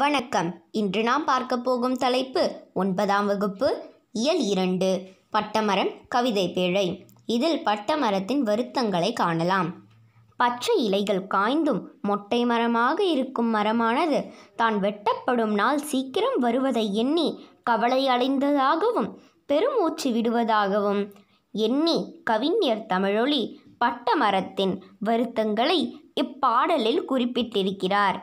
வணக்கம் இன்று நாம் பார்க்க போகும் தலைப்பு ஒன்பதாம் வகுப்பு இயல் இரண்டு பட்டமரம் கவிதை பேழை இதில் பட்டமரத்தின் வருத்தங்களை காணலாம் பச்சை இலைகள் காய்ந்தும் மொட்டை மரமாக இருக்கும் மரமானது தான் வெட்டப்படும் நாள் சீக்கிரம் வருவதை எண்ணி கவலை அடைந்ததாகவும் பெருமூச்சு விடுவதாகவும் எண்ணி கவிஞர் தமிழொலி பட்டமரத்தின் வருத்தங்களை இப்பாடலில் குறிப்பிட்டிருக்கிறார்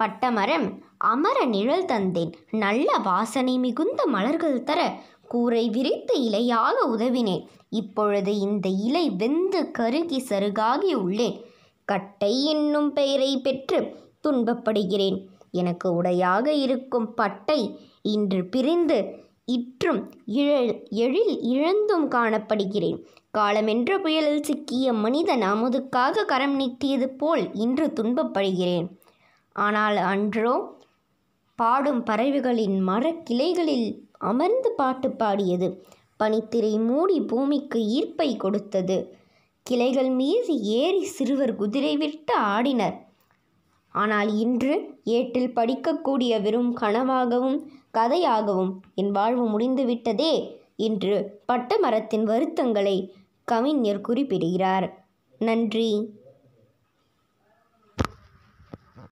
பட்டமரம் அமர நிழல் தந்தேன் நல்ல வாசனை மிகுந்த மலர்கள் தர கூரை விரித்த இலையாக உதவினேன் இப்பொழுது இந்த இலை வெந்து கருகி சருகாகி உள்ளேன் கட்டை என்னும் பெயரை பெற்று துன்பப்படுகிறேன் எனக்கு உடையாக இருக்கும் பட்டை இன்று பிரிந்து இற்றும் இழல் எழில் இழந்தும் காணப்படுகிறேன் காலமென்ற புயலில் சிக்கிய மனிதன் அமுதுக்காக கரம் நீட்டியது போல் இன்று துன்பப்படுகிறேன் ஆனால் அன்றோ பாடும் பறவைகளின் மரக்கிளைகளில் அமர்ந்து பாட்டு பாடியது பனித்திரை மூடி பூமிக்கு ஈர்ப்பை கொடுத்தது கிளைகள் மீது ஏறி சிறுவர் குதிரை விட்டு ஆடினர் ஆனால் இன்று ஏட்டில் படிக்கக்கூடிய வெறும் கனவாகவும் கதையாகவும் என் வாழ்வு முடிந்துவிட்டதே இன்று பட்ட மரத்தின் வருத்தங்களை கவிஞர் குறிப்பிடுகிறார் நன்றி